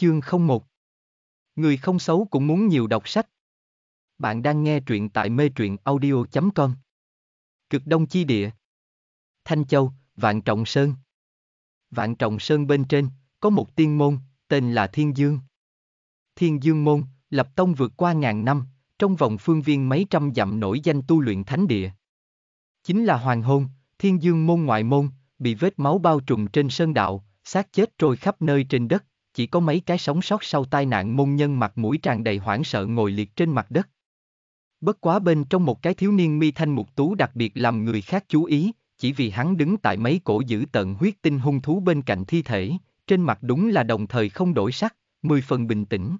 Chương 01 Người không xấu cũng muốn nhiều đọc sách. Bạn đang nghe truyện tại mê truyện audio.com Cực Đông Chi Địa Thanh Châu, Vạn Trọng Sơn Vạn Trọng Sơn bên trên, có một tiên môn, tên là Thiên Dương. Thiên Dương môn, lập tông vượt qua ngàn năm, trong vòng phương viên mấy trăm dặm nổi danh tu luyện thánh địa. Chính là hoàng hôn, Thiên Dương môn ngoại môn, bị vết máu bao trùm trên sơn đạo, xác chết trôi khắp nơi trên đất, chỉ có mấy cái sống sót sau tai nạn môn nhân mặt mũi tràn đầy hoảng sợ ngồi liệt trên mặt đất. Bất quá bên trong một cái thiếu niên mi thanh mục tú đặc biệt làm người khác chú ý, chỉ vì hắn đứng tại mấy cổ giữ tận huyết tinh hung thú bên cạnh thi thể, trên mặt đúng là đồng thời không đổi sắc, mười phần bình tĩnh.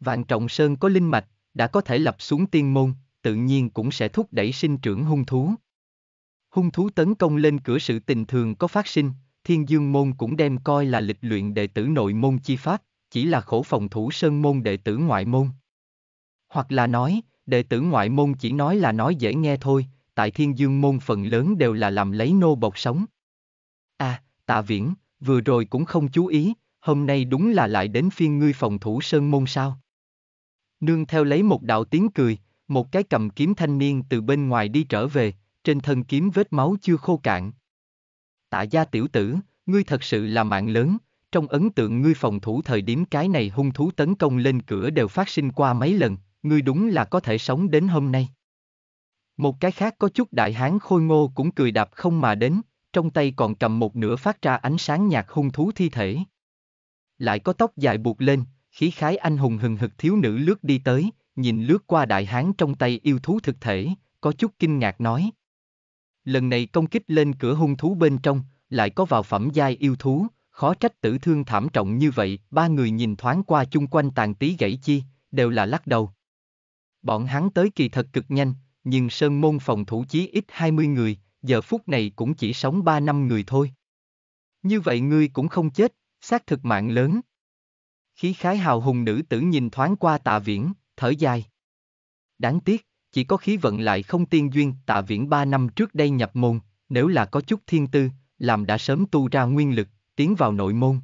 Vạn Trọng Sơn có linh mạch, đã có thể lập xuống tiên môn, tự nhiên cũng sẽ thúc đẩy sinh trưởng hung thú. Hung thú tấn công lên cửa sự tình thường có phát sinh, Thiên Dương Môn cũng đem coi là lịch luyện đệ tử nội môn chi pháp, chỉ là khổ phòng thủ sơn môn đệ tử ngoại môn. Hoặc là nói, đệ tử ngoại môn chỉ nói là nói dễ nghe thôi, tại Thiên Dương Môn phần lớn đều là làm lấy nô bọc sống. À, tạ viễn, vừa rồi cũng không chú ý, hôm nay đúng là lại đến phiên ngươi phòng thủ sơn môn sao. Nương theo lấy một đạo tiếng cười, một cái cầm kiếm thanh niên từ bên ngoài đi trở về, trên thân kiếm vết máu chưa khô cạn, tạ gia tiểu tử, ngươi thật sự là mạng lớn, trong ấn tượng ngươi phòng thủ thời điểm cái này hung thú tấn công lên cửa đều phát sinh qua mấy lần, ngươi đúng là có thể sống đến hôm nay. Một cái khác có chút đại hán khôi ngô cũng cười đạp không mà đến, trong tay còn cầm một nửa phát ra ánh sáng nhạt hung thú thi thể. Lại có tóc dài buộc lên, khí khái anh hùng hừng hực thiếu nữ lướt đi tới, nhìn lướt qua đại hán trong tay yêu thú thực thể, có chút kinh ngạc nói, Lần này công kích lên cửa hung thú bên trong, lại có vào phẩm giai yêu thú, khó trách tử thương thảm trọng như vậy, ba người nhìn thoáng qua chung quanh tàn tí gãy chi, đều là lắc đầu. Bọn hắn tới kỳ thật cực nhanh, nhưng sơn môn phòng thủ chí ít 20 người, giờ phút này cũng chỉ sống 3 năm người thôi. Như vậy ngươi cũng không chết, xác thực mạng lớn. Khí khái hào hùng nữ tử nhìn thoáng qua tạ viễn, thở dài. Đáng tiếc, chỉ có khí vận lại không tiên duyên, tạ viễn ba năm trước đây nhập môn, nếu là có chút thiên tư, làm đã sớm tu ra nguyên lực, tiến vào nội môn.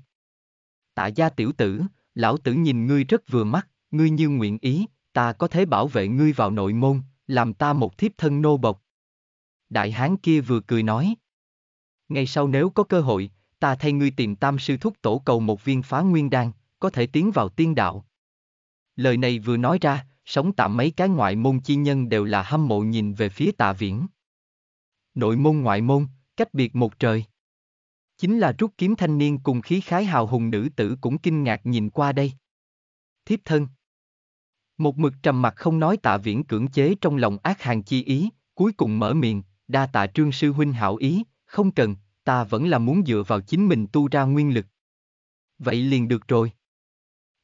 Tạ gia tiểu tử, lão tử nhìn ngươi rất vừa mắt, ngươi như nguyện ý, ta có thể bảo vệ ngươi vào nội môn, làm ta một thiếp thân nô bộc. Đại hán kia vừa cười nói. Ngay sau nếu có cơ hội, ta thay ngươi tìm tam sư thúc tổ cầu một viên phá nguyên đan, có thể tiến vào tiên đạo. Lời này vừa nói ra, sống tạm mấy cái ngoại môn chi nhân đều là hâm mộ nhìn về phía tạ viễn. Nội môn ngoại môn, cách biệt một trời. Chính là rút kiếm thanh niên cùng khí khái hào hùng nữ tử cũng kinh ngạc nhìn qua đây. Thiếp thân. Một mực trầm mặt không nói tạ viễn cưỡng chế trong lòng ác hàng chi ý, cuối cùng mở miệng, đa tạ trương sư huynh hảo ý, không cần, ta vẫn là muốn dựa vào chính mình tu ra nguyên lực. Vậy liền được rồi.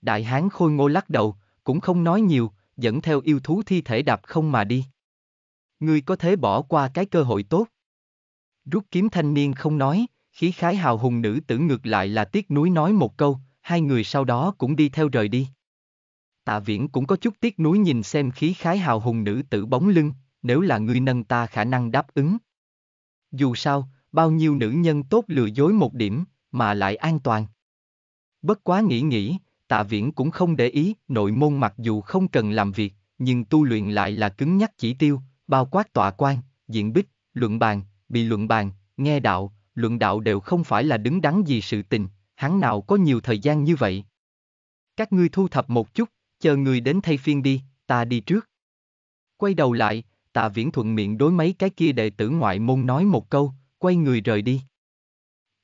Đại hán khôi ngô lắc đầu, cũng không nói nhiều, dẫn theo yêu thú thi thể đạp không mà đi. Ngươi có thể bỏ qua cái cơ hội tốt. Rút kiếm thanh niên không nói, khí khái hào hùng nữ tử ngược lại là tiếc núi nói một câu, hai người sau đó cũng đi theo rời đi. Tạ Viễn cũng có chút tiếc núi nhìn xem khí khái hào hùng nữ tử bóng lưng, nếu là ngươi nâng ta khả năng đáp ứng. Dù sao, bao nhiêu nữ nhân tốt lừa dối một điểm, mà lại an toàn. Bất quá nghĩ nghĩ, tạ viễn cũng không để ý, nội môn mặc dù không cần làm việc, nhưng tu luyện lại là cứng nhắc chỉ tiêu, bao quát tọa quan, diện bích, luận bàn, bị luận bàn, nghe đạo, luận đạo đều không phải là đứng đắn gì sự tình, hắn nào có nhiều thời gian như vậy. Các ngươi thu thập một chút, chờ người đến thay phiên đi, ta đi trước. Quay đầu lại, tạ viễn thuận miệng đối mấy cái kia đệ tử ngoại môn nói một câu, quay người rời đi.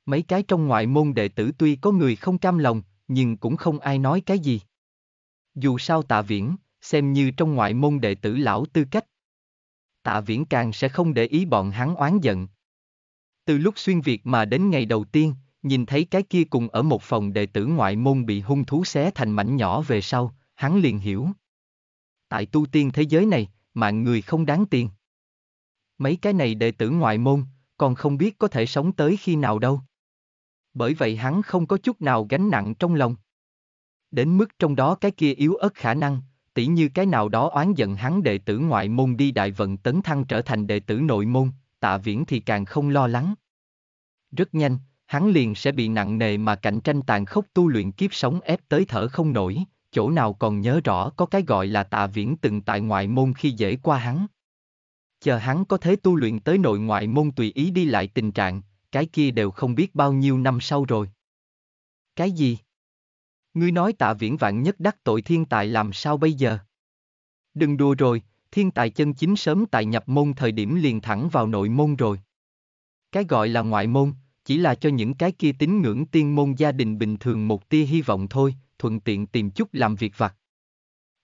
Mấy cái trong ngoại môn đệ tử tuy có người không cam lòng, nhưng cũng không ai nói cái gì. Dù sao tạ viễn, xem như trong ngoại môn đệ tử lão tư cách. Tạ viễn càng sẽ không để ý bọn hắn oán giận. Từ lúc xuyên Việt mà đến ngày đầu tiên, nhìn thấy cái kia cùng ở một phòng đệ tử ngoại môn bị hung thú xé thành mảnh nhỏ về sau, hắn liền hiểu. Tại tu tiên thế giới này, mạng người không đáng tiền. Mấy cái này đệ tử ngoại môn, còn không biết có thể sống tới khi nào đâu bởi vậy hắn không có chút nào gánh nặng trong lòng. Đến mức trong đó cái kia yếu ớt khả năng, tỉ như cái nào đó oán giận hắn đệ tử ngoại môn đi đại vận tấn thăng trở thành đệ tử nội môn, tạ viễn thì càng không lo lắng. Rất nhanh, hắn liền sẽ bị nặng nề mà cạnh tranh tàn khốc tu luyện kiếp sống ép tới thở không nổi, chỗ nào còn nhớ rõ có cái gọi là tạ viễn từng tại ngoại môn khi dễ qua hắn. Chờ hắn có thế tu luyện tới nội ngoại môn tùy ý đi lại tình trạng, cái kia đều không biết bao nhiêu năm sau rồi. Cái gì? Ngươi nói tạ viễn vạn nhất đắc tội thiên tài làm sao bây giờ? Đừng đùa rồi, thiên tài chân chính sớm tại nhập môn thời điểm liền thẳng vào nội môn rồi. Cái gọi là ngoại môn, chỉ là cho những cái kia tín ngưỡng tiên môn gia đình bình thường một tia hy vọng thôi, thuận tiện tìm chút làm việc vặt.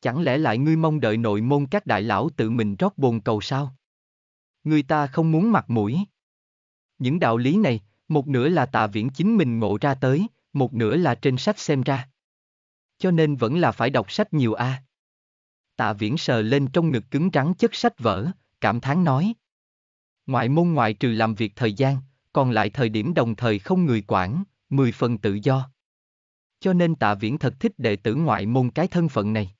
Chẳng lẽ lại ngươi mong đợi nội môn các đại lão tự mình rót bồn cầu sao? Người ta không muốn mặt mũi. Những đạo lý này, một nửa là tạ viễn chính mình ngộ ra tới, một nửa là trên sách xem ra. Cho nên vẫn là phải đọc sách nhiều a. À. Tạ viễn sờ lên trong ngực cứng trắng chất sách vỡ, cảm thán nói. Ngoại môn ngoại trừ làm việc thời gian, còn lại thời điểm đồng thời không người quản, mười phần tự do. Cho nên tạ viễn thật thích đệ tử ngoại môn cái thân phận này.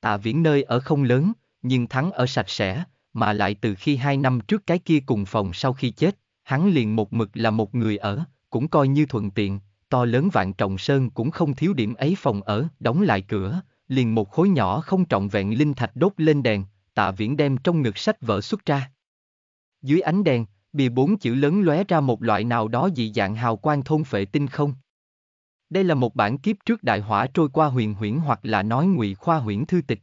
Tạ viễn nơi ở không lớn, nhưng thắng ở sạch sẽ, mà lại từ khi hai năm trước cái kia cùng phòng sau khi chết, hắn liền một mực là một người ở, cũng coi như thuận tiện, to lớn vạn trọng sơn cũng không thiếu điểm ấy phòng ở, đóng lại cửa, liền một khối nhỏ không trọng vẹn linh thạch đốt lên đèn, tạ viễn đem trong ngực sách vở xuất ra. Dưới ánh đèn, bìa bốn chữ lớn lóe ra một loại nào đó dị dạng hào quang thôn phệ tinh không. Đây là một bản kiếp trước đại hỏa trôi qua huyền huyễn hoặc là nói ngụy khoa huyễn thư tịch.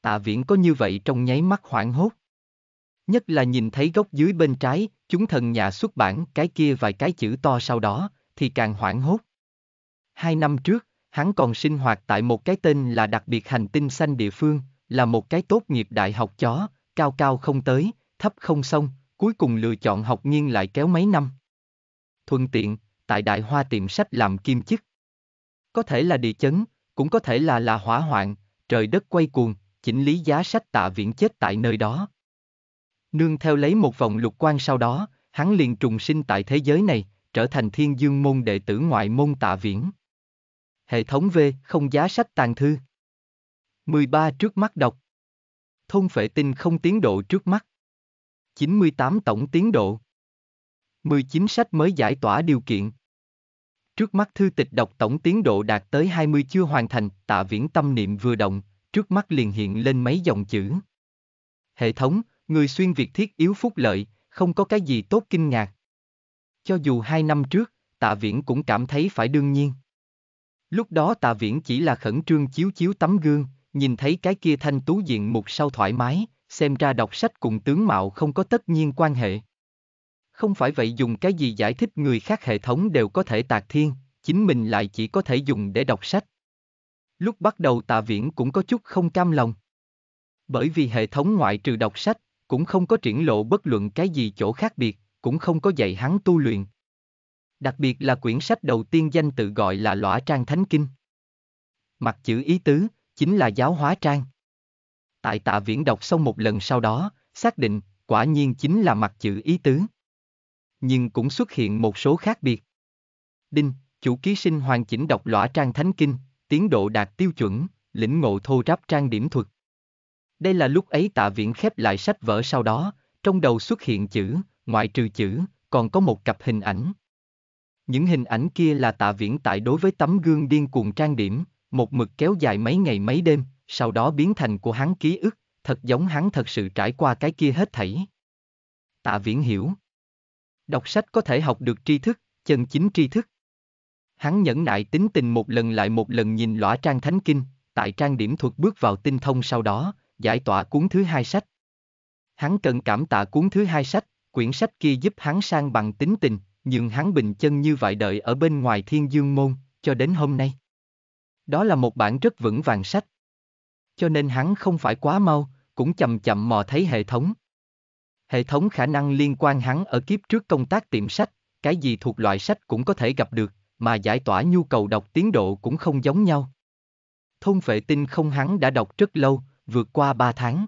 Tạ viễn có như vậy trong nháy mắt hoảng hốt. Nhất là nhìn thấy góc dưới bên trái, Chúng thần nhà xuất bản cái kia vài cái chữ to sau đó, thì càng hoảng hốt. Hai năm trước, hắn còn sinh hoạt tại một cái tên là đặc biệt hành tinh xanh địa phương, là một cái tốt nghiệp đại học chó, cao cao không tới, thấp không xong, cuối cùng lựa chọn học nghiên lại kéo mấy năm. Thuận tiện, tại đại hoa tiệm sách làm kim chức. Có thể là địa chấn, cũng có thể là là hỏa hoạn, trời đất quay cuồng, chỉnh lý giá sách tạ viễn chết tại nơi đó. Nương theo lấy một vòng lục quan sau đó, hắn liền trùng sinh tại thế giới này, trở thành thiên dương môn đệ tử ngoại môn tạ viễn. Hệ thống V không giá sách tàn thư. 13 trước mắt đọc. Thôn phệ tinh không tiến độ trước mắt. 98 tổng tiến độ. 19 sách mới giải tỏa điều kiện. Trước mắt thư tịch đọc tổng tiến độ đạt tới 20 chưa hoàn thành, tạ viễn tâm niệm vừa động, trước mắt liền hiện lên mấy dòng chữ. Hệ thống, Người xuyên Việt thiết yếu phúc lợi, không có cái gì tốt kinh ngạc. Cho dù hai năm trước, tạ viễn cũng cảm thấy phải đương nhiên. Lúc đó tạ viễn chỉ là khẩn trương chiếu chiếu tấm gương, nhìn thấy cái kia thanh tú diện mục sau thoải mái, xem ra đọc sách cùng tướng mạo không có tất nhiên quan hệ. Không phải vậy dùng cái gì giải thích người khác hệ thống đều có thể tạc thiên, chính mình lại chỉ có thể dùng để đọc sách. Lúc bắt đầu tạ viễn cũng có chút không cam lòng. Bởi vì hệ thống ngoại trừ đọc sách, cũng không có triển lộ bất luận cái gì chỗ khác biệt, cũng không có dạy hắn tu luyện. Đặc biệt là quyển sách đầu tiên danh tự gọi là Lõa Trang Thánh Kinh. Mặt chữ ý tứ, chính là giáo hóa trang. Tại tạ viễn đọc xong một lần sau đó, xác định, quả nhiên chính là mặt chữ ý tứ. Nhưng cũng xuất hiện một số khác biệt. Đinh, chủ ký sinh hoàn chỉnh đọc lõa trang thánh kinh, tiến độ đạt tiêu chuẩn, lĩnh ngộ thô ráp trang điểm thuật. Đây là lúc ấy tạ viễn khép lại sách vở sau đó, trong đầu xuất hiện chữ, ngoại trừ chữ, còn có một cặp hình ảnh. Những hình ảnh kia là tạ viễn tại đối với tấm gương điên cuồng trang điểm, một mực kéo dài mấy ngày mấy đêm, sau đó biến thành của hắn ký ức, thật giống hắn thật sự trải qua cái kia hết thảy. Tạ viễn hiểu. Đọc sách có thể học được tri thức, chân chính tri thức. Hắn nhẫn nại tính tình một lần lại một lần nhìn lõa trang thánh kinh, tại trang điểm thuật bước vào tinh thông sau đó, giải tỏa cuốn thứ hai sách. Hắn cần cảm tạ cuốn thứ hai sách, quyển sách kia giúp hắn sang bằng tính tình, nhưng hắn bình chân như vậy đợi ở bên ngoài thiên dương môn, cho đến hôm nay. Đó là một bản rất vững vàng sách. Cho nên hắn không phải quá mau, cũng chậm chậm mò thấy hệ thống. Hệ thống khả năng liên quan hắn ở kiếp trước công tác tiệm sách, cái gì thuộc loại sách cũng có thể gặp được, mà giải tỏa nhu cầu đọc tiến độ cũng không giống nhau. Thôn vệ tinh không hắn đã đọc rất lâu, vượt qua 3 tháng.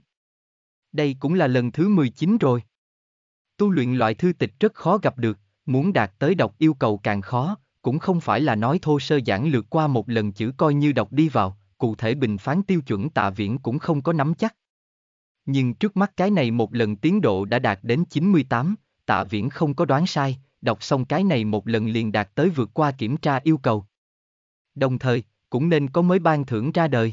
Đây cũng là lần thứ 19 rồi. Tu luyện loại thư tịch rất khó gặp được, muốn đạt tới đọc yêu cầu càng khó, cũng không phải là nói thô sơ giản lược qua một lần chữ coi như đọc đi vào, cụ thể bình phán tiêu chuẩn tạ viễn cũng không có nắm chắc. Nhưng trước mắt cái này một lần tiến độ đã đạt đến 98, tạ viễn không có đoán sai, đọc xong cái này một lần liền đạt tới vượt qua kiểm tra yêu cầu. Đồng thời, cũng nên có mới ban thưởng ra đời.